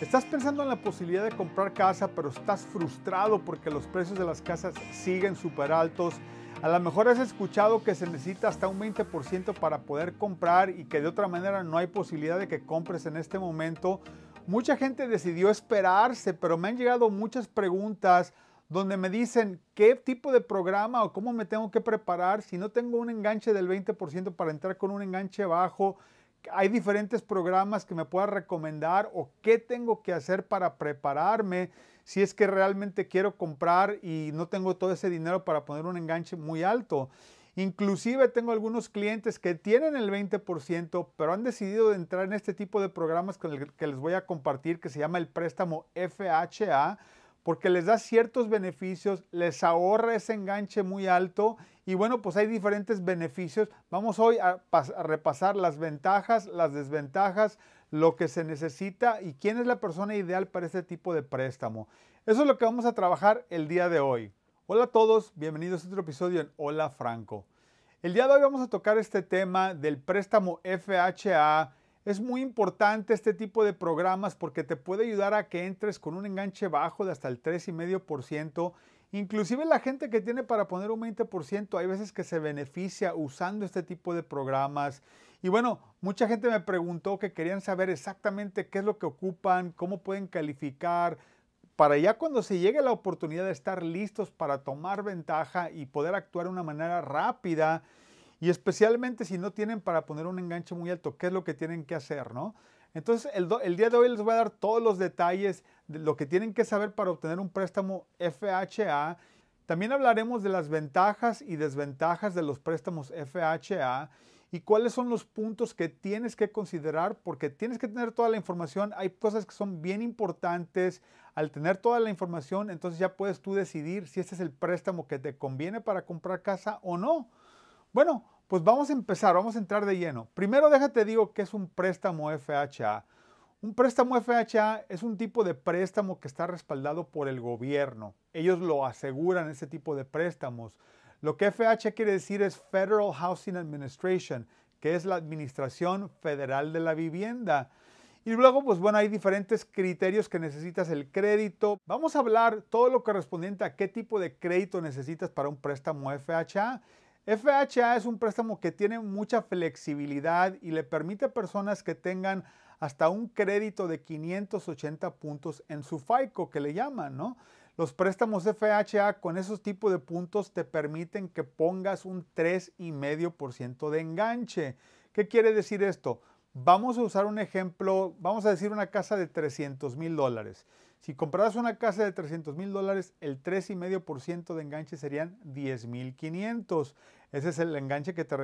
¿Estás pensando en la posibilidad de comprar casa, pero estás frustrado porque los precios de las casas siguen súper altos? A lo mejor has escuchado que se necesita hasta un 20% para poder comprar y que de otra manera no hay posibilidad de que compres en este momento. Mucha gente decidió esperarse, pero me han llegado muchas preguntas donde me dicen qué tipo de programa o cómo me tengo que preparar si no tengo un enganche del 20% para entrar con un enganche bajo hay diferentes programas que me pueda recomendar o qué tengo que hacer para prepararme si es que realmente quiero comprar y no tengo todo ese dinero para poner un enganche muy alto. Inclusive tengo algunos clientes que tienen el 20%, pero han decidido entrar en este tipo de programas con el que les voy a compartir que se llama el préstamo FHA porque les da ciertos beneficios, les ahorra ese enganche muy alto y bueno, pues hay diferentes beneficios. Vamos hoy a, repasar las ventajas, las desventajas, lo que se necesita y quién es la persona ideal para este tipo de préstamo. Eso es lo que vamos a trabajar el día de hoy. Hola a todos, bienvenidos a otro episodio en Hola Franco. El día de hoy vamos a tocar este tema del préstamo FHA, es muy importante este tipo de programas porque te puede ayudar a que entres con un enganche bajo de hasta el 3,5%. Inclusive la gente que tiene para poner un 20%, hay veces que se beneficia usando este tipo de programas. Y bueno, mucha gente me preguntó que querían saber exactamente qué es lo que ocupan, cómo pueden calificar, para ya cuando se llegue la oportunidad de estar listos para tomar ventaja y poder actuar de una manera rápida y especialmente si no tienen para poner un enganche muy alto, ¿qué es lo que tienen que hacer, no? Entonces, el, el, día de hoy les voy a dar todos los detalles de lo que tienen que saber para obtener un préstamo FHA. También hablaremos de las ventajas y desventajas de los préstamos FHA y cuáles son los puntos que tienes que considerar porque tienes que tener toda la información. Hay cosas que son bien importantes. Al tener toda la información, entonces ya puedes tú decidir si este es el préstamo que te conviene para comprar casa o no. Bueno, pues vamos a empezar, vamos a entrar de lleno. Primero déjate digo que es un préstamo FHA. Un préstamo FHA es un tipo de préstamo que está respaldado por el gobierno. Ellos lo aseguran, ese tipo de préstamos. Lo que FHA quiere decir es Federal Housing Administration, que es la Administración Federal de la Vivienda. Y luego, pues bueno, hay diferentes criterios que necesitas el crédito. Vamos a hablar todo lo correspondiente a qué tipo de crédito necesitas para un préstamo FHA FHA es un préstamo que tiene mucha flexibilidad y le permite a personas que tengan hasta un crédito de 580 puntos en su FICO, que le llaman, ¿no? Los préstamos FHA con esos tipos de puntos te permiten que pongas un 3,5% de enganche. ¿Qué quiere decir esto? Vamos a usar un ejemplo, vamos a decir una casa de 300 mil dólares. Si compraras una casa de 300 mil dólares, el 3,5% de enganche serían 10,500. Ese es el enganche que te,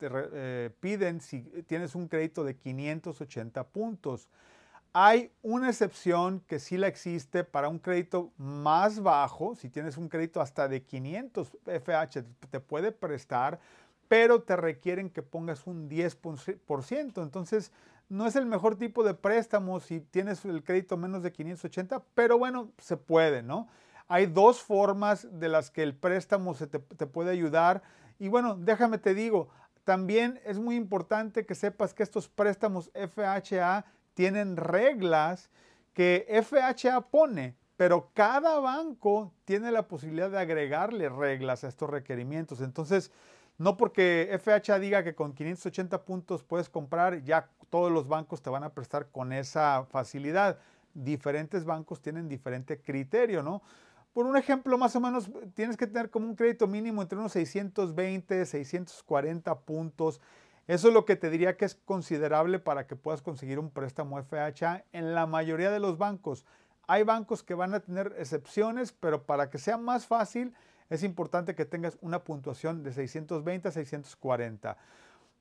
eh, piden si tienes un crédito de 580 puntos. Hay una excepción que sí la existe para un crédito más bajo. Si tienes un crédito hasta de 500 FH, te puede prestar pero te requieren que pongas un 10%. Entonces, no es el mejor tipo de préstamo si tienes el crédito menos de 580, pero bueno, se puede, ¿no? Hay dos formas de las que el préstamo se te, te puede ayudar. Y bueno, déjame te digo, también es muy importante que sepas que estos préstamos FHA tienen reglas que FHA pone, pero cada banco tiene la posibilidad de agregarle reglas a estos requerimientos. Entonces, no porque FHA diga que con 580 puntos puedes comprar, ya todos los bancos te van a prestar con esa facilidad. Diferentes bancos tienen diferente criterio, ¿no? Por un ejemplo, más o menos tienes que tener como un crédito mínimo entre unos 620, 640 puntos. Eso es lo que te diría que es considerable para que puedas conseguir un préstamo FHA en la mayoría de los bancos. Hay bancos que van a tener excepciones, pero para que sea más fácil, es importante que tengas una puntuación de 620 a 640.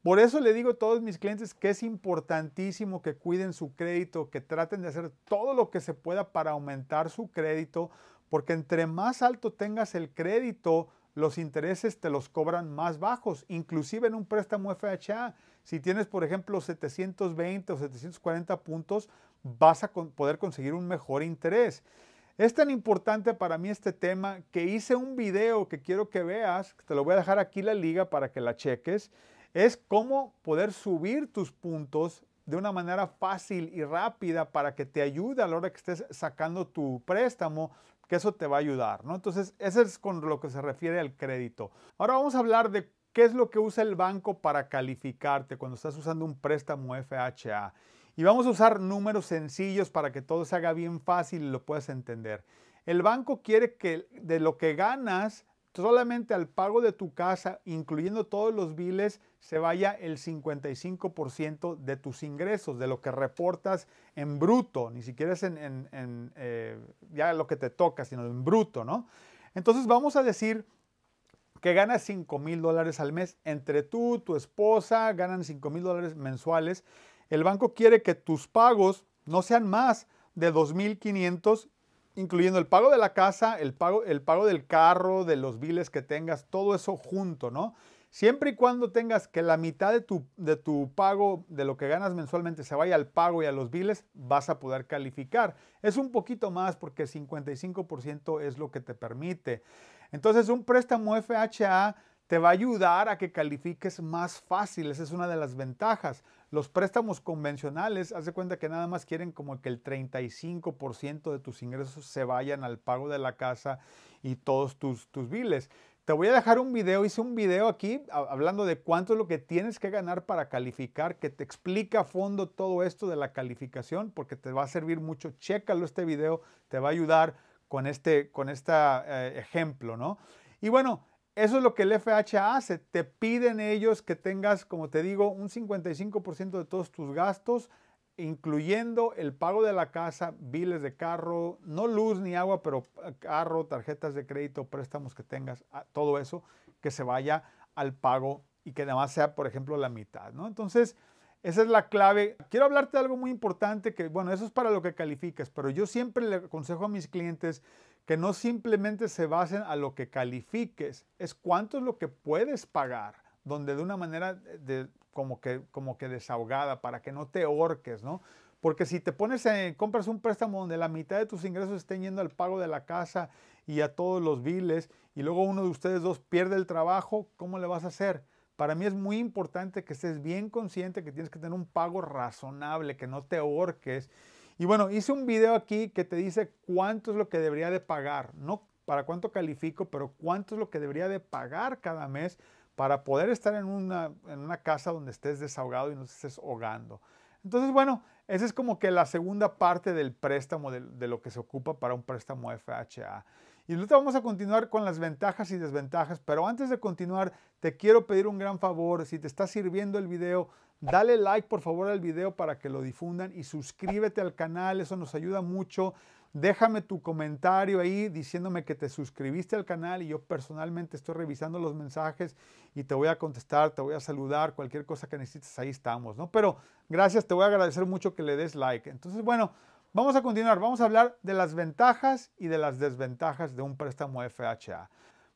Por eso le digo a todos mis clientes que es importantísimo que cuiden su crédito, que traten de hacer todo lo que se pueda para aumentar su crédito, porque entre más alto tengas el crédito, los intereses te los cobran más bajos, inclusive en un préstamo FHA. Si tienes, por ejemplo, 720 o 740 puntos, vas a poder conseguir un mejor interés. Es tan importante para mí este tema que hice un video que quiero que veas, te lo voy a dejar aquí la liga para que la cheques, es cómo poder subir tus puntos de una manera fácil y rápida para que te ayude a la hora que estés sacando tu préstamo, que eso te va a ayudar, ¿no? Entonces, eso es con lo que se refiere al crédito. Ahora vamos a hablar de qué es lo que usa el banco para calificarte cuando estás usando un préstamo FHA. Y vamos a usar números sencillos para que todo se haga bien fácil y lo puedas entender. El banco quiere que de lo que ganas, solamente al pago de tu casa, incluyendo todos los biles, se vaya el 55% de tus ingresos, de lo que reportas en bruto, ni siquiera es en, eh, ya lo que te toca, sino en bruto, ¿no? Entonces vamos a decir que ganas $5,000 mil dólares al mes, entre tú, tu esposa, ganan $5,000 mil dólares mensuales. El banco quiere que tus pagos no sean más de 2.500, incluyendo el pago de la casa, el pago, el pago del carro, de los biles que tengas, todo eso junto, ¿no? Siempre y cuando tengas que la mitad de tu, de tu pago, de lo que ganas mensualmente, se vaya al pago y a los biles, vas a poder calificar. Es un poquito más porque 55% es lo que te permite. Entonces, un préstamo FHA te va a ayudar a que califiques más fácil. Esa es una de las ventajas. Los préstamos convencionales, haz de cuenta que nada más quieren como que el 35% de tus ingresos se vayan al pago de la casa y todos tus, tus biles. Te voy a dejar un video, hice un video aquí hablando de cuánto es lo que tienes que ganar para calificar, que te explica a fondo todo esto de la calificación, porque te va a servir mucho. Chécalo este video, te va a ayudar con este, con eh, ejemplo, ¿no? Y bueno, eso es lo que el FHA hace. Te piden ellos que tengas, como te digo, un 55% de todos tus gastos, incluyendo el pago de la casa, biles de carro, no luz ni agua, pero eh, carro, tarjetas de crédito, préstamos que tengas, ah, todo eso, que se vaya al pago y que nada sea, por ejemplo, la mitad, ¿no? Entonces, esa es la clave. Quiero hablarte de algo muy importante que, bueno, eso es para lo que calificas, pero yo siempre le aconsejo a mis clientes que no simplemente se basen a lo que califiques, es cuánto es lo que puedes pagar, donde de una manera como, que, como que desahogada, para que no te ahorques, ¿no? Porque si te pones, en, compras un préstamo donde la mitad de tus ingresos estén yendo al pago de la casa y a todos los biles, y luego uno de ustedes dos pierde el trabajo, ¿cómo le vas a hacer? Para mí es muy importante que estés bien consciente que tienes que tener un pago razonable, que no te ahorques y bueno, hice un video aquí que te dice cuánto es lo que debería de pagar, no para cuánto califico, pero cuánto es lo que debería de pagar cada mes para poder estar en una, en una casa donde estés desahogado y no estés ahogando. Entonces, bueno, esa es como que la segunda parte del préstamo, de, lo que se ocupa para un préstamo FHA. Y luego vamos a continuar con las ventajas y desventajas, pero antes de continuar, te quiero pedir un gran favor, si te está sirviendo el video, Dale like por favor al video para que lo difundan y suscríbete al canal, eso nos ayuda mucho. Déjame tu comentario ahí diciéndome que te suscribiste al canal y yo personalmente estoy revisando los mensajes y te voy a contestar, te voy a saludar, cualquier cosa que necesites, ahí estamos, ¿no? Pero gracias, te voy a agradecer mucho que le des like. Entonces, bueno, vamos a continuar, vamos a hablar de las ventajas y de las desventajas de un préstamo FHA.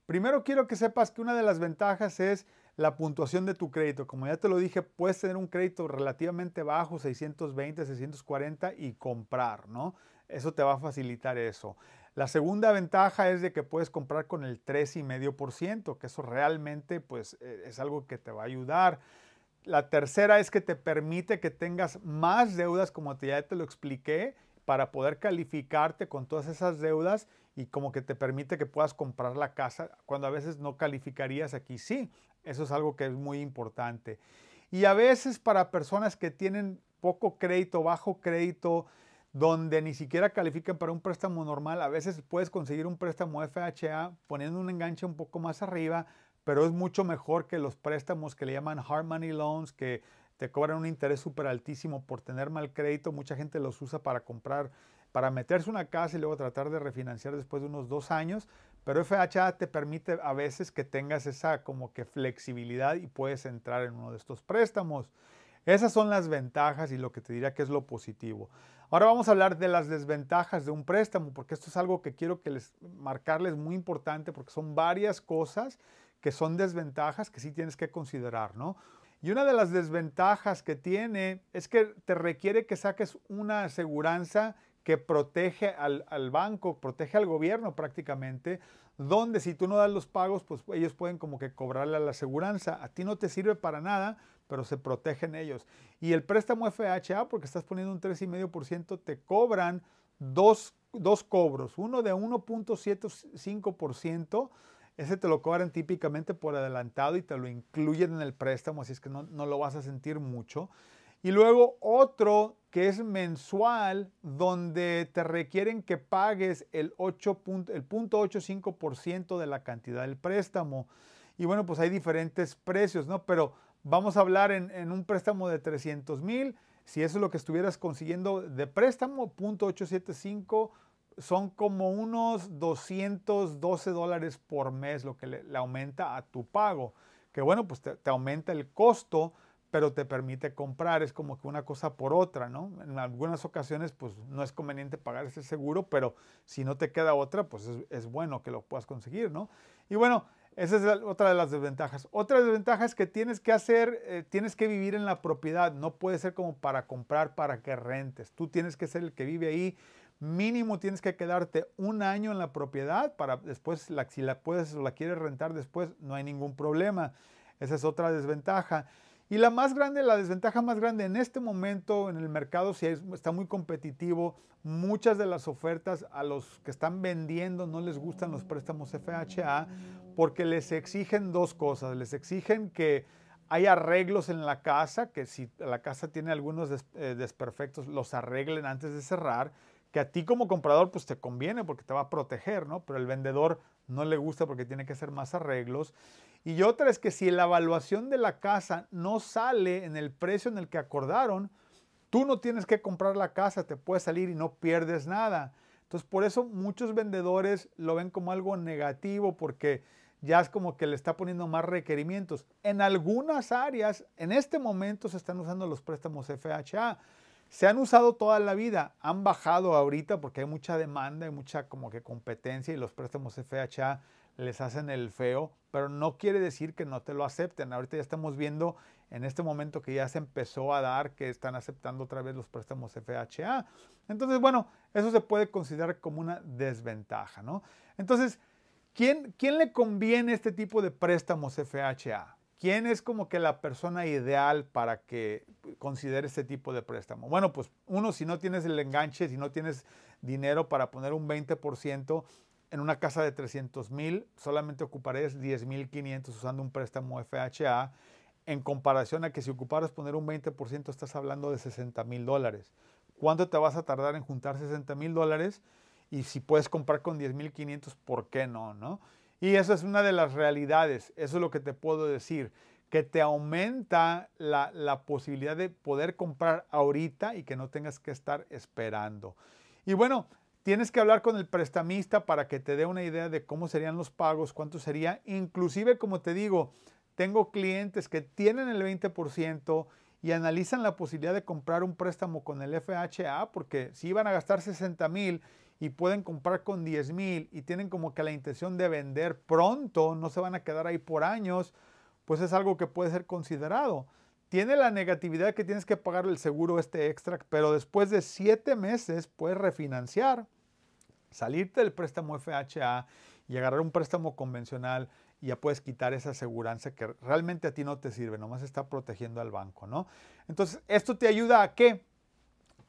Primero quiero que sepas que una de las ventajas es la puntuación de tu crédito. Como ya te lo dije, puedes tener un crédito relativamente bajo, 620, 640 y comprar, ¿no? Eso te va a facilitar eso. La segunda ventaja es de que puedes comprar con el 3,5%, que eso realmente pues e, es algo que te va a ayudar. La tercera es que te permite que tengas más deudas, como ya te lo expliqué, para poder calificarte con todas esas deudas y como que te permite que puedas comprar la casa cuando a veces no calificarías aquí sí. Eso es algo que es muy importante. Y a veces para personas que tienen poco crédito, bajo crédito, donde ni siquiera califican para un préstamo normal, a veces puedes conseguir un préstamo FHA poniendo un enganche un poco más arriba, pero es mucho mejor que los préstamos que le llaman hard money loans, que te cobran un interés súper altísimo por tener mal crédito. Mucha gente los usa para comprar, para meterse una casa y luego tratar de refinanciar después de unos dos años, pero FHA te permite a veces que tengas esa como que flexibilidad y puedes entrar en uno de estos préstamos. Esas son las ventajas y lo que te diría que es lo positivo. Ahora vamos a hablar de las desventajas de un préstamo, porque esto es algo que quiero que les marcarles muy importante, porque son varias cosas que son desventajas que sí tienes que considerar, ¿no? Y una de las desventajas que tiene es que te requiere que saques una aseguranza que protege al, banco, protege al gobierno prácticamente, donde si tú no das los pagos, pues ellos pueden como que cobrarle a la aseguranza. A ti no te sirve para nada, pero se protegen ellos. Y el préstamo FHA, porque estás poniendo un 3,5%, te cobran dos, cobros, uno de 1.75%. Ese te lo cobran típicamente por adelantado y te lo incluyen en el préstamo, así es que no, no lo vas a sentir mucho. Y luego otro que es mensual, donde te requieren que pagues el 8.85% de la cantidad del préstamo. Y bueno, pues hay diferentes precios, ¿no? Pero vamos a hablar en, un préstamo de 300 mil. Si eso es lo que estuvieras consiguiendo de préstamo, 0.875 son como unos 212 dólares por mes lo que le, aumenta a tu pago. Que bueno, pues te aumenta el costo pero te permite comprar, es como que una cosa por otra, ¿no? En algunas ocasiones, pues no es conveniente pagar ese seguro, pero si no te queda otra, pues es, bueno que lo puedas conseguir, ¿no? Y bueno, esa es otra de las desventajas. Otra desventaja es que tienes que hacer, eh, tienes que vivir en la propiedad, no puede ser como para comprar, para que rentes, tú tienes que ser el que vive ahí, mínimo tienes que quedarte un año en la propiedad para después, la, si la puedes o la quieres rentar después, no hay ningún problema. Esa es otra desventaja. Y la más grande, la desventaja más grande en este momento en el mercado, si está muy competitivo, muchas de las ofertas a los que están vendiendo no les gustan los préstamos FHA porque les exigen dos cosas. Les exigen que hay arreglos en la casa, que si la casa tiene algunos eh, desperfectos, los arreglen antes de cerrar que a ti como comprador pues te conviene porque te va a proteger, ¿no? Pero el vendedor no le gusta porque tiene que hacer más arreglos. Y otra es que si la evaluación de la casa no sale en el precio en el que acordaron, tú no tienes que comprar la casa, te puedes salir y no pierdes nada. Entonces por eso muchos vendedores lo ven como algo negativo porque ya es como que le está poniendo más requerimientos. En algunas áreas, en este momento se están usando los préstamos FHA, se han usado toda la vida, han bajado ahorita porque hay mucha demanda, hay mucha como que competencia y los préstamos FHA les hacen el feo, pero no quiere decir que no te lo acepten. Ahorita ya estamos viendo en este momento que ya se empezó a dar que están aceptando otra vez los préstamos FHA. Entonces, bueno, eso se puede considerar como una desventaja, ¿no? Entonces, ¿quién, quién le conviene este tipo de préstamos FHA? ¿Quién es como que la persona ideal para que considere este tipo de préstamo? Bueno, pues uno, si no tienes el enganche, si no tienes dinero para poner un 20% en una casa de 300 mil, solamente ocuparías 10,500 mil usando un préstamo FHA, en comparación a que si ocuparas poner un 20% estás hablando de 60 mil dólares. ¿Cuánto te vas a tardar en juntar 60 mil dólares? Y si puedes comprar con 10,500, ¿por qué no? ¿No? Y esa es una de las realidades, eso es lo que te puedo decir, que te aumenta la, posibilidad de poder comprar ahorita y que no tengas que estar esperando. Y bueno, tienes que hablar con el prestamista para que te dé una idea de cómo serían los pagos, cuánto sería. Inclusive, como te digo, tengo clientes que tienen el 20% y analizan la posibilidad de comprar un préstamo con el FHA porque si iban a gastar 60 mil y pueden comprar con 10 mil y tienen como que la intención de vender pronto, no se van a quedar ahí por años, pues es algo que puede ser considerado. Tiene la negatividad que tienes que pagar el seguro este extra, pero después de 7 meses puedes refinanciar, salirte del préstamo FHA y agarrar un préstamo convencional y ya puedes quitar esa aseguranza que realmente a ti no te sirve, nomás está protegiendo al banco, ¿no? Entonces, esto te ayuda a qué?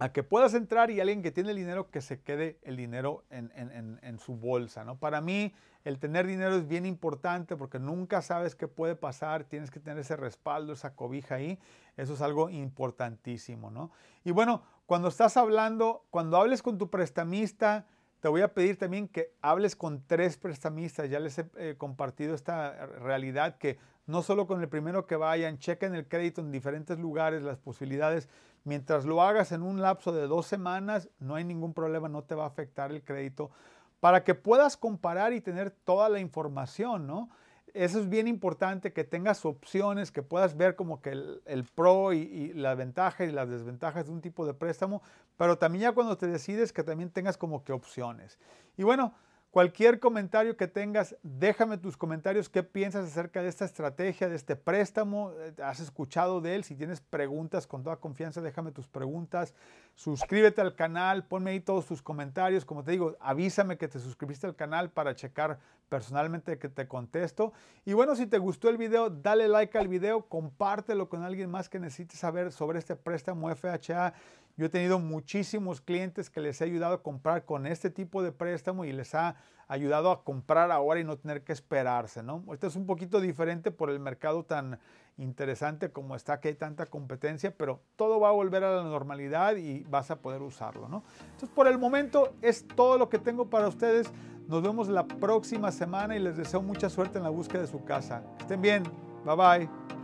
a que puedas entrar y alguien que tiene el dinero que se quede el dinero en, en, en, su bolsa, ¿no? Para mí el tener dinero es bien importante porque nunca sabes qué puede pasar, tienes que tener ese respaldo, esa cobija ahí, eso es algo importantísimo, ¿no? Y bueno, cuando estás hablando, cuando hables con tu prestamista, te voy a pedir también que hables con tres prestamistas, ya les he eh, compartido esta realidad que no solo con el primero que vayan, chequen el crédito en diferentes lugares, las posibilidades, Mientras lo hagas en un lapso de dos semanas, no hay ningún problema, no te va a afectar el crédito para que puedas comparar y tener toda la información, ¿no? Eso es bien importante, que tengas opciones, que puedas ver como que el, pro y, la las ventajas y las desventajas de un tipo de préstamo, pero también ya cuando te decides que también tengas como que opciones. Y bueno, Cualquier comentario que tengas, déjame tus comentarios, qué piensas acerca de esta estrategia, de este préstamo, eh, has escuchado de él, si tienes preguntas con toda confianza, déjame tus preguntas. Suscríbete al canal, ponme ahí todos tus comentarios. Como te digo, avísame que te suscribiste al canal para checar personalmente que te contesto. Y bueno, si te gustó el video, dale like al video, compártelo con alguien más que necesite saber sobre este préstamo FHA. Yo he tenido muchísimos clientes que les he ayudado a comprar con este tipo de préstamo y les ha ayudado a comprar ahora y no tener que esperarse, ¿no? Este es un poquito diferente por el mercado tan interesante como está, que hay tanta competencia, pero todo va a volver a la normalidad y vas a poder usarlo, ¿no? Entonces, por el momento es todo lo que tengo para ustedes. Nos vemos la próxima semana y les deseo mucha suerte en la búsqueda de su casa. estén bien. Bye bye.